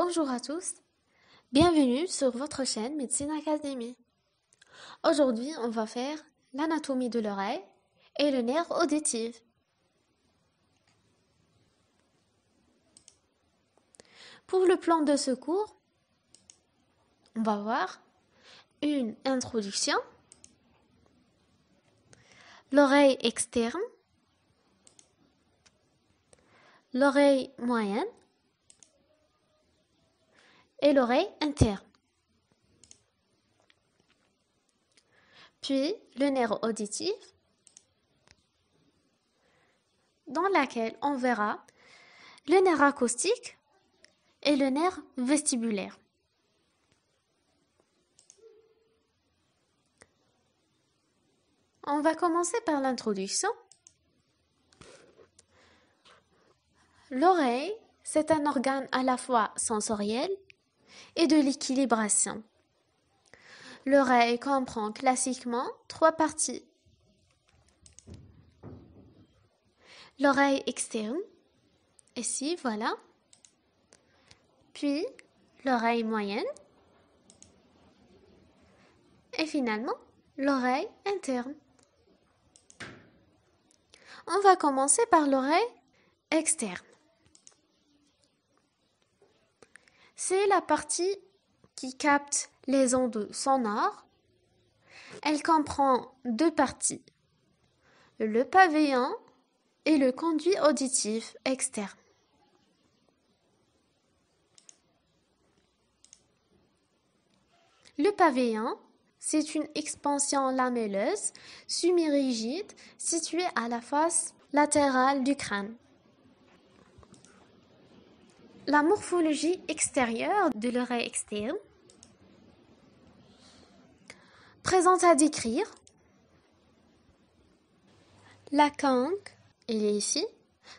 Bonjour à tous, bienvenue sur votre chaîne Médecine Académie. Aujourd'hui, on va faire l'anatomie de l'oreille et le nerf auditif. Pour le plan de ce cours, on va voir une introduction, l'oreille externe, l'oreille moyenne, et l'oreille interne. Puis le nerf auditif, dans laquelle on verra le nerf acoustique et le nerf vestibulaire. On va commencer par l'introduction. L'oreille, c'est un organe à la fois sensoriel et de l'équilibration. L'oreille comprend classiquement trois parties. L'oreille externe, ici, voilà. Puis l'oreille moyenne. Et finalement, l'oreille interne. On va commencer par l'oreille externe. C'est la partie qui capte les ondes sonores. Elle comprend deux parties, le pavillon et le conduit auditif externe. Le pavillon, c'est une expansion lamelleuse semi-rigide située à la face latérale du crâne. La morphologie extérieure de l'oreille externe présente à décrire la conque, il est ici,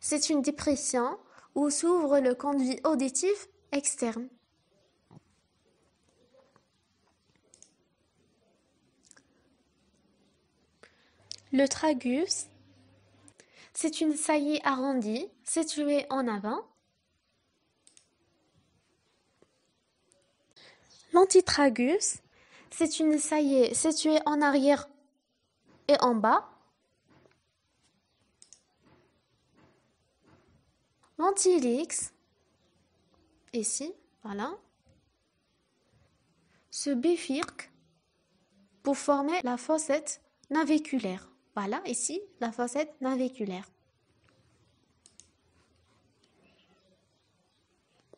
c'est une dépression où s'ouvre le conduit auditif externe. Le tragus, c'est une saillie arrondie située en avant L'antitragus, c'est une saillie située en arrière et en bas. L'antilix, ici, voilà, se bifurque pour former la fossette naviculaire. Voilà, ici, la fossette naviculaire.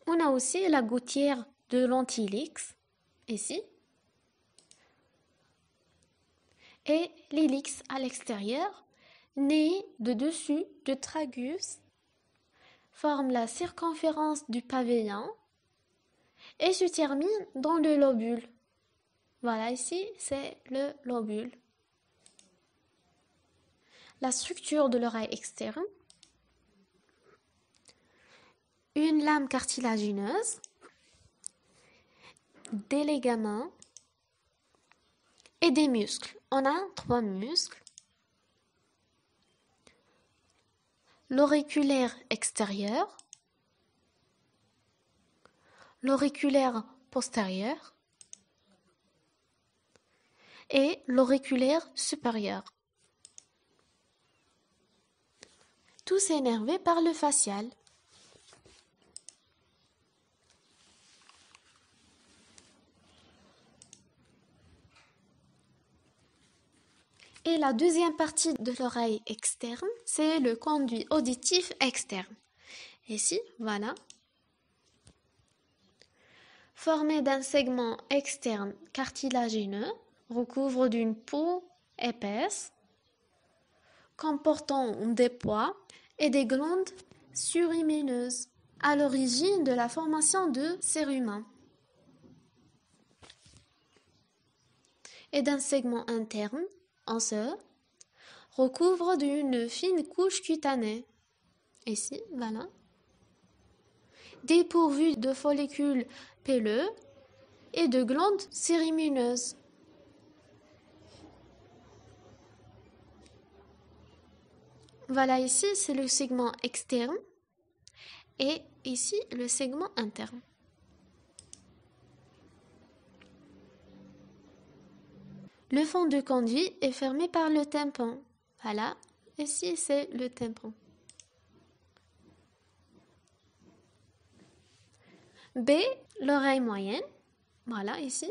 On a aussi la gouttière de l'antilix ici, et l'hélix à l'extérieur, née de dessus du tragus, forme la circonférence du pavillon et se termine dans le lobule. Voilà, ici, c'est le lobule. La structure de l'oreille externe. Une lame cartilagineuse des ligaments et des muscles. On a trois muscles. L'auriculaire extérieur, l'auriculaire postérieur et l'auriculaire supérieur. Tous énervés par le facial. Et la deuxième partie de l'oreille externe, c'est le conduit auditif externe. Ici, voilà. Formé d'un segment externe cartilagineux, recouvre d'une peau épaisse, comportant des poids et des glandes surimineuses, à l'origine de la formation de sérumin. Et d'un segment interne en recouvre d'une fine couche cutanée. Ici, voilà. Dépourvu de follicules pelleux et de glandes sérumineuses. Voilà, ici, c'est le segment externe et ici, le segment interne. Le fond de conduit est fermé par le tympan. Voilà, ici c'est le tympan. B, l'oreille moyenne. Voilà, ici.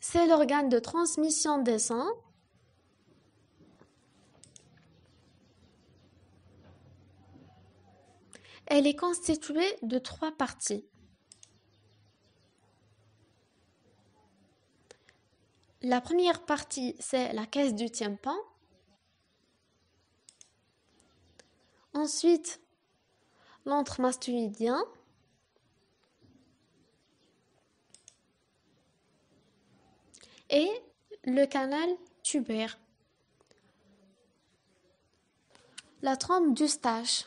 C'est l'organe de transmission des sons. Elle est constituée de trois parties. La première partie, c'est la caisse du tympan. Ensuite, mastoïdien Et le canal tubaire. La trompe d'Eustache.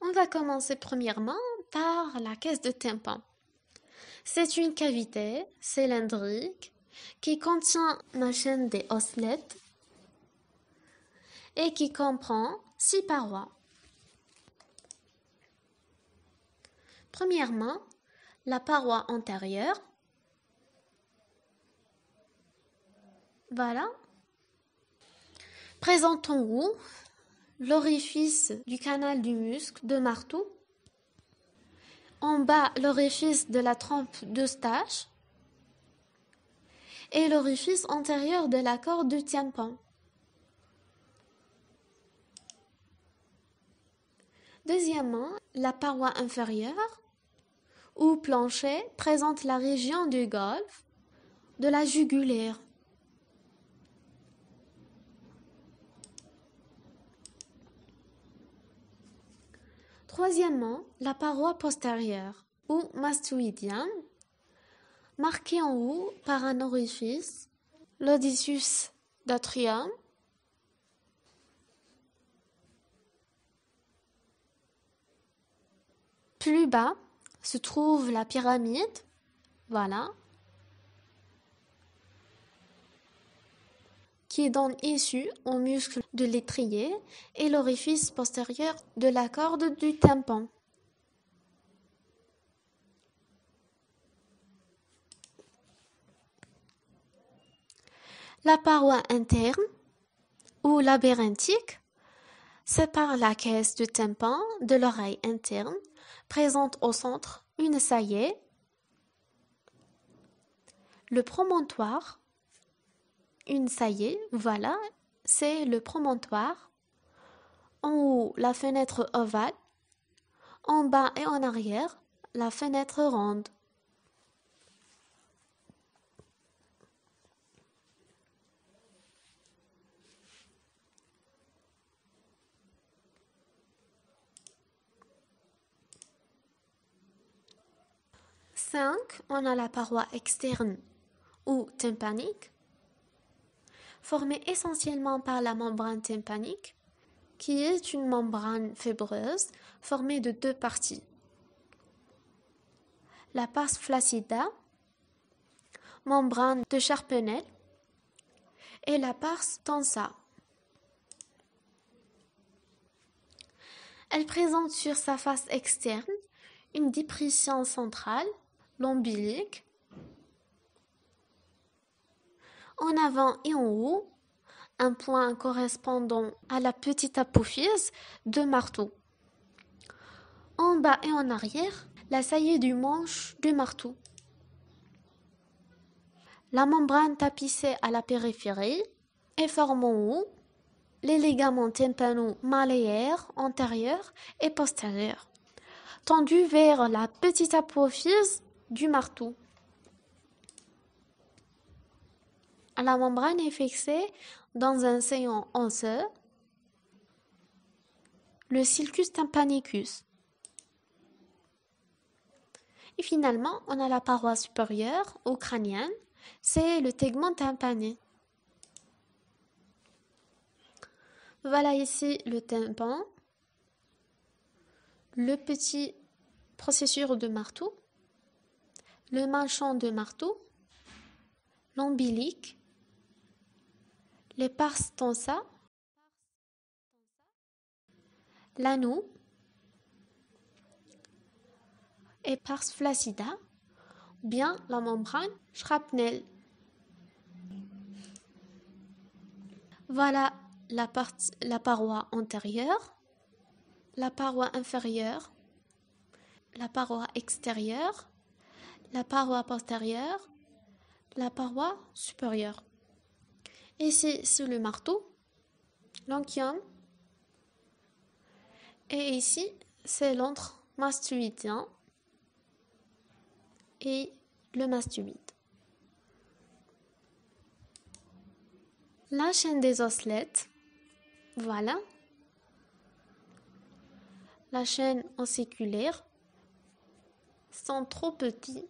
On va commencer premièrement par la caisse de tympan. C'est une cavité cylindrique qui contient la chaîne des osselettes et qui comprend six parois. Premièrement, la paroi antérieure. Voilà. Présentons-nous l'orifice du canal du muscle de Martou, en bas l'orifice de la trempe d'Eustache et l'orifice antérieur de la corde du tympan. Deuxièmement, la paroi inférieure ou plancher présente la région du golfe de la jugulaire. Troisièmement, la paroi postérieure, ou mastoïdien, marquée en haut par un orifice, l'odysseus d'atrium, Plus bas se trouve la pyramide, voilà, qui donne issue au muscle de l'étrier et l'orifice postérieur de la corde du tympan. La paroi interne ou labyrinthique sépare la caisse du tympan de l'oreille interne, présente au centre une saillée, Le promontoire une est voilà, c'est le promontoire. En haut, la fenêtre ovale. En bas et en arrière, la fenêtre ronde. Cinq, On a la paroi externe ou tympanique formée essentiellement par la membrane tympanique, qui est une membrane fébreuse formée de deux parties. La pars flaccida, membrane de charpennelle, et la pars tensa. Elle présente sur sa face externe une dépression centrale, l'ombilique, en avant et en haut, un point correspondant à la petite apophyse de marteau. En bas et en arrière, la saillie du manche du marteau. La membrane tapissée à la périphérie et formant en haut les ligaments tympanaux maléaires antérieurs et postérieurs, tendus vers la petite apophyse du marteau. La membrane est fixée dans un sillon osseux, le silcus tympanicus. Et finalement, on a la paroi supérieure au crânienne, c'est le tegment tympané. Voilà ici le tympan, le petit processus de marteau, le manchon de marteau, l'ombilique, les pars tensa, l'anneau et pars flaccida, bien la membrane shrapnel. Voilà la paroi antérieure, la paroi inférieure, la paroi extérieure, la paroi postérieure, la paroi supérieure. Ici, c'est le marteau, l'onchium. Et ici, c'est lentre mastuitien et le mastubite. La chaîne des osselettes, voilà. La chaîne séculaire sont trop petits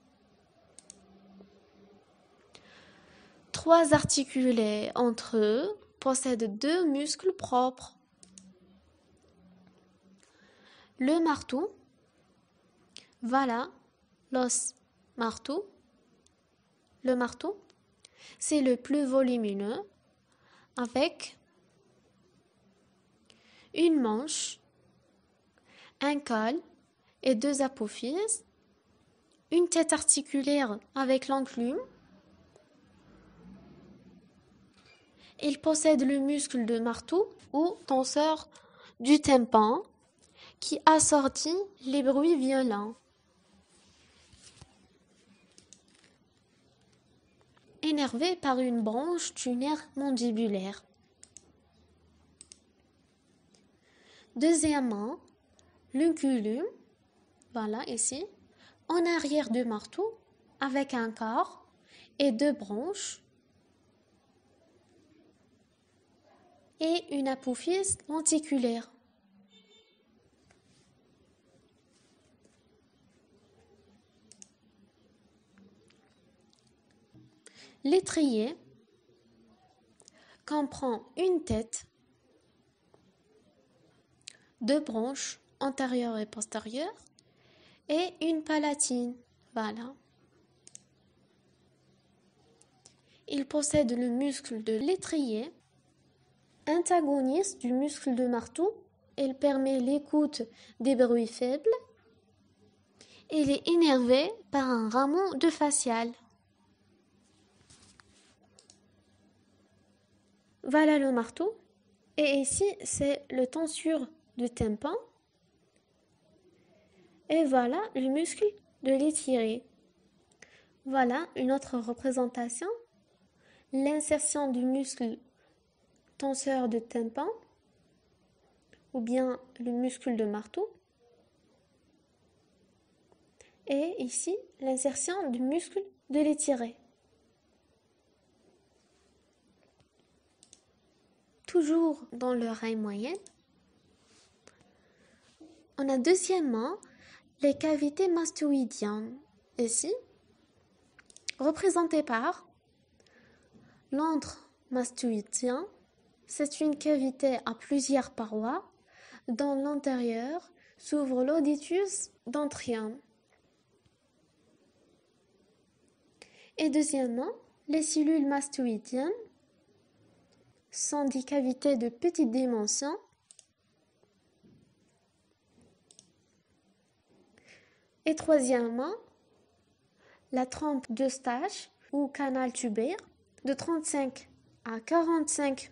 Trois articulés entre eux possèdent deux muscles propres. Le marteau, voilà l'os marteau. Le marteau, c'est le plus volumineux avec une manche, un col et deux apophyses, une tête articulaire avec l'enclume, Il possède le muscle de marteau ou tenseur du tympan qui assortit les bruits violents. Énervé par une branche du nerf mandibulaire. Deuxièmement, l'unculum, voilà ici, en arrière du marteau, avec un corps et deux branches et une apophyse lenticulaire. L'étrier comprend une tête, deux branches antérieures et postérieures et une palatine. Voilà. Il possède le muscle de l'étrier antagoniste du muscle de marteau. Elle permet l'écoute des bruits faibles. Elle est énervée par un rameau de facial. Voilà le marteau. Et ici, c'est le tensure du tympan. Et voilà le muscle de l'étirer. Voilà une autre représentation. L'insertion du muscle tenseur de tympan ou bien le muscle de marteau. Et ici, l'insertion du muscle de l'étiré. Toujours dans le rail moyen. on a deuxièmement les cavités mastoïdiennes, ici, représentées par l'antre mastoïdien, c'est une cavité à plusieurs parois. Dans l'intérieur s'ouvre l'auditus d'entrien. Et deuxièmement, les cellules mastoïdiennes sont des cavités de petite dimension Et troisièmement, la trompe d'Eustache ou canal tubaire de 35 à 45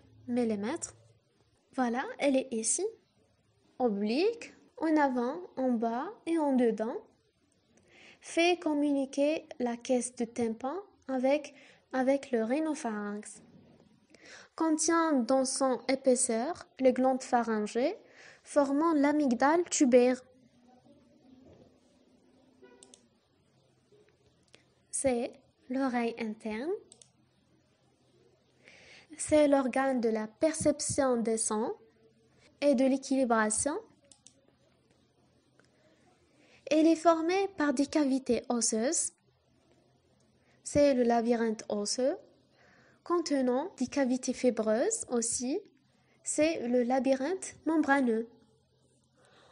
voilà, elle est ici. Oblique, en avant, en bas et en dedans. Fait communiquer la caisse de tympan avec, avec le rhinopharynx. Contient dans son épaisseur les glandes pharyngées formant l'amygdale tubaire. C'est l'oreille interne c'est l'organe de la perception des sons et de l'équilibration. Il est formé par des cavités osseuses. C'est le labyrinthe osseux contenant des cavités fibreuses aussi. C'est le labyrinthe membraneux,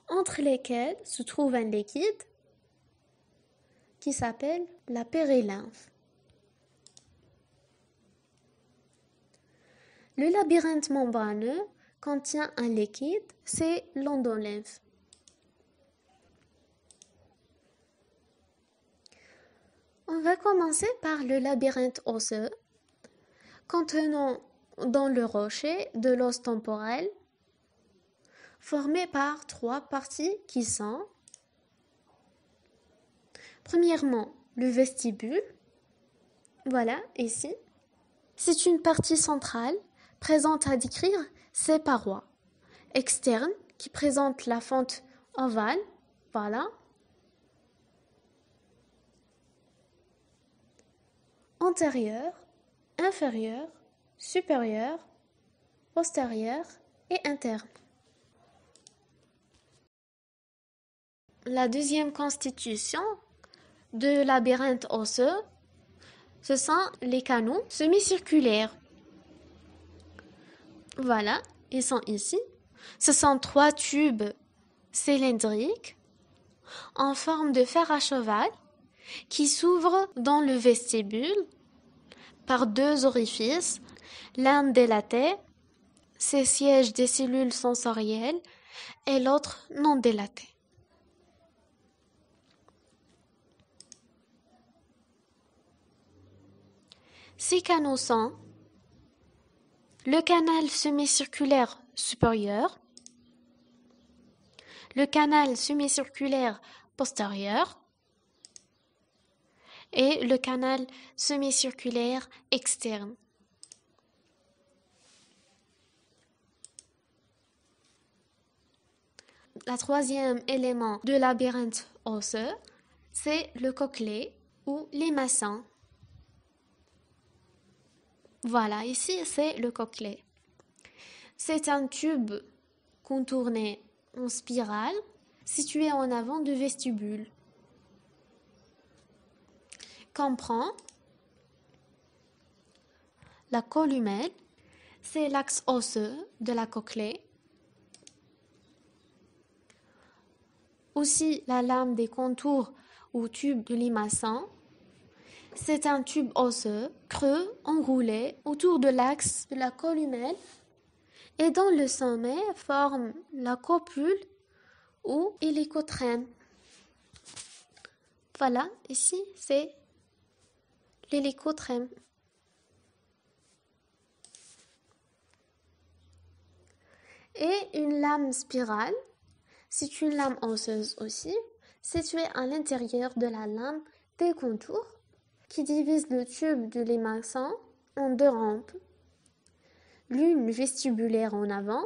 entre lesquels se trouve un liquide qui s'appelle la périlymphe. Le labyrinthe membraneux contient un liquide, c'est l'endolymphe. On va commencer par le labyrinthe osseux, contenant dans le rocher de l'os temporel, formé par trois parties qui sont, premièrement, le vestibule, voilà, ici, c'est une partie centrale présente à décrire ses parois externes qui présentent la fente ovale, voilà, antérieure, inférieure, supérieure, postérieure et interne. La deuxième constitution de labyrinthe osseux, ce sont les canaux semi-circulaires voilà, ils sont ici. Ce sont trois tubes cylindriques en forme de fer à cheval qui s'ouvrent dans le vestibule par deux orifices, l'un délaté, ses sièges des cellules sensorielles, et l'autre non délaté. Ces canaux sont le canal semi-circulaire supérieur, le canal semi-circulaire postérieur et le canal semi-circulaire externe. La troisième élément de labyrinthe osseux, c'est le cochlé ou les voilà, ici c'est le coquelet. C'est un tube contourné en spirale situé en avant du vestibule. Comprend la columelle, c'est l'axe osseux de la cochlée. Aussi la lame des contours ou tube de limaçon c'est un tube osseux creux enroulé autour de l'axe de la columelle et dont le sommet forme la copule ou hélicotrème. Voilà, ici c'est l'hélicotrème. Et une lame spirale, c'est une lame osseuse aussi, située à l'intérieur de la lame des contours qui divise le tube de l'émincent en deux rampes, l'une vestibulaire en avant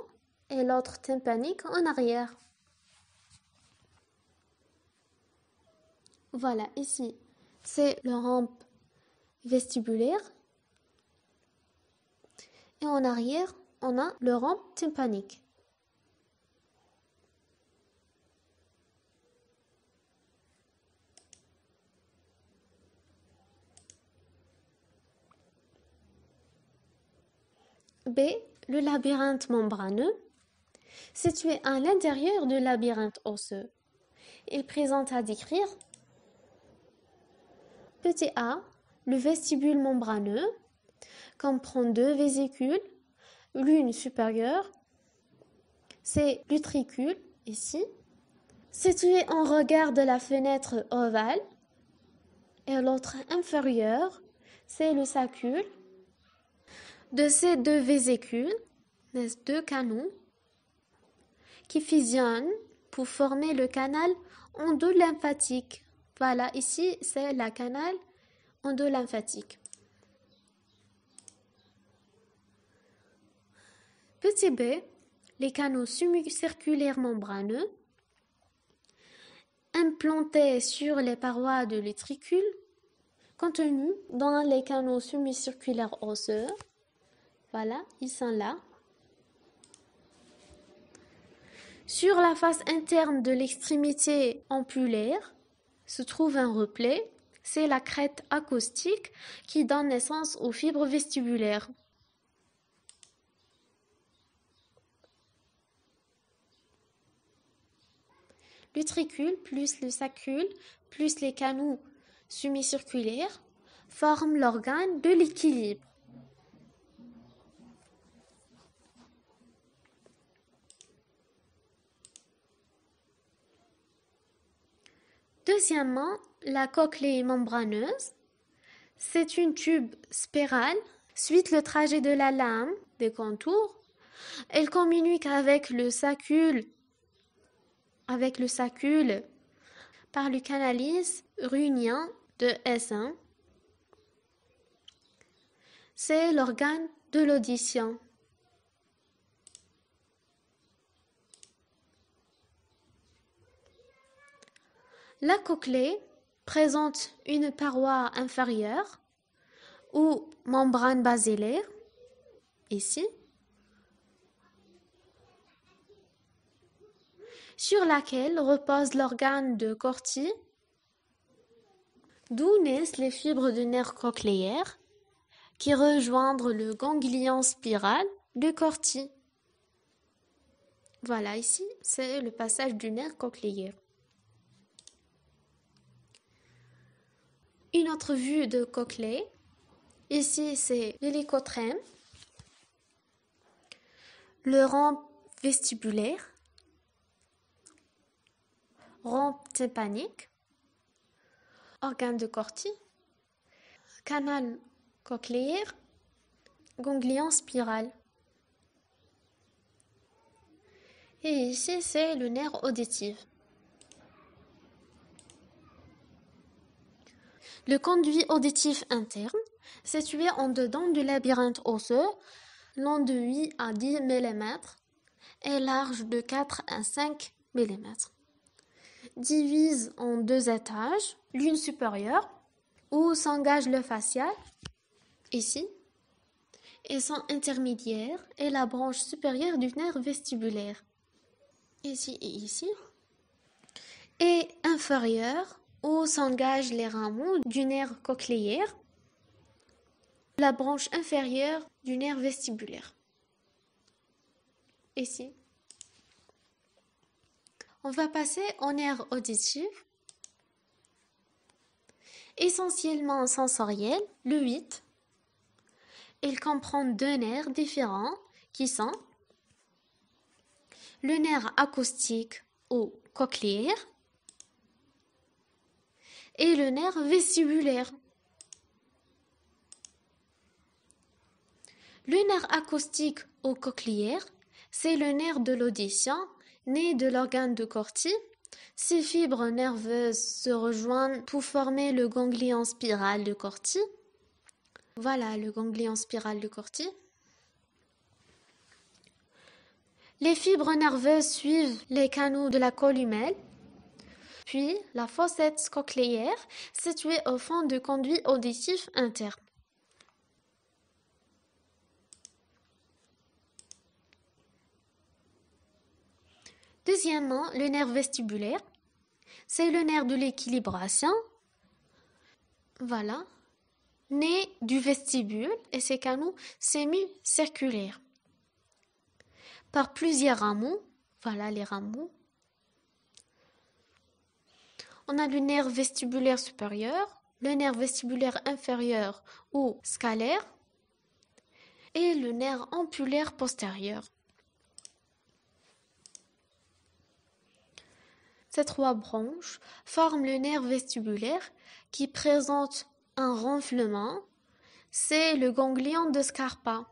et l'autre tympanique en arrière. Voilà, ici, c'est la rampe vestibulaire. Et en arrière, on a le rampe tympanique. B. Le labyrinthe membraneux, situé à l'intérieur du labyrinthe osseux. Il présente à décrire petit a, le vestibule membraneux, comprend deux vésicules, l'une supérieure, c'est l'utricule, ici, situé en regard de la fenêtre ovale, et l'autre inférieure, c'est le sacule, de ces deux vésicules, naissent deux canaux, qui fusionnent pour former le canal endolymphatique. Voilà, ici c'est le canal endolymphatique. Petit b, les canaux semi circulaires membraneux implantés sur les parois de l'étricule contenus dans les canaux semi-circulaires osseux voilà, ils sont là. Sur la face interne de l'extrémité ampulaire se trouve un replay, c'est la crête acoustique qui donne naissance aux fibres vestibulaires. L'utricule plus le sacule plus les canaux semi-circulaires forment l'organe de l'équilibre. Deuxièmement, la cochlée membraneuse. C'est une tube spirale. Suite le trajet de la lame des contours, elle communique avec le sacule, avec le sacule par le canalis runien de S1. C'est l'organe de l'audition. La cochlée présente une paroi inférieure ou membrane basilaire, ici, sur laquelle repose l'organe de Corti, d'où naissent les fibres du nerf cochléaire qui rejoignent le ganglion spiral de Corti. Voilà, ici, c'est le passage du nerf cochléaire. une autre vue de Cochlé. Ici, c'est l'hélicotrème, le rang vestibulaire, rang tympanique, organe de Corti, canal cochléaire, ganglion spiral. Et ici, c'est le nerf auditif. Le conduit auditif interne, situé en dedans du labyrinthe osseux, long de 8 à 10 mm et large de 4 à 5 mm, divise en deux étages, l'une supérieure où s'engage le facial, ici, et son intermédiaire est la branche supérieure du nerf vestibulaire, ici et ici, et inférieure où s'engagent les rameaux du nerf cochléaire, la branche inférieure du nerf vestibulaire. Ici. On va passer au nerf auditif, essentiellement sensoriel, le 8. Il comprend deux nerfs différents qui sont le nerf acoustique ou cochléaire et le nerf vestibulaire. Le nerf acoustique ou cochléaire, c'est le nerf de l'audition, né de l'organe de Corti. Ces fibres nerveuses se rejoignent pour former le ganglion spiral de Corti. Voilà le ganglion spiral de Corti. Les fibres nerveuses suivent les canaux de la columelle puis la fossette cochléaire située au fond du conduit auditif interne. Deuxièmement, le nerf vestibulaire. C'est le nerf de l'équilibration. Voilà. Né du vestibule et ses canaux semi-circulaires. Par plusieurs rameaux. Voilà les rameaux on a le nerf vestibulaire supérieur, le nerf vestibulaire inférieur ou scalaire et le nerf ampulaire postérieur. Ces trois branches forment le nerf vestibulaire qui présente un renflement. C'est le ganglion de Scarpa.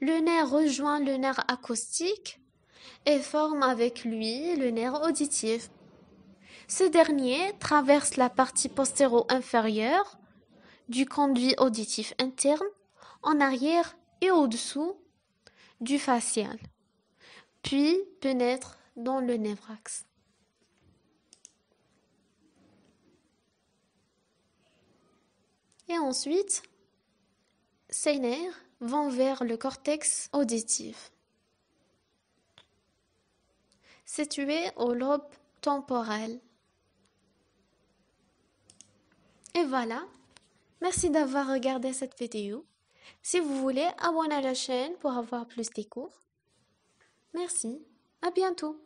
Le nerf rejoint le nerf acoustique et forme avec lui le nerf auditif. Ce dernier traverse la partie postéro-inférieure du conduit auditif interne, en arrière et au-dessous du facial, puis pénètre dans le névrax. Et ensuite, ces nerfs vont vers le cortex auditif, situé au lobe temporel. Et voilà. Merci d'avoir regardé cette vidéo. Si vous voulez, abonnez à la chaîne pour avoir plus de cours. Merci. À bientôt.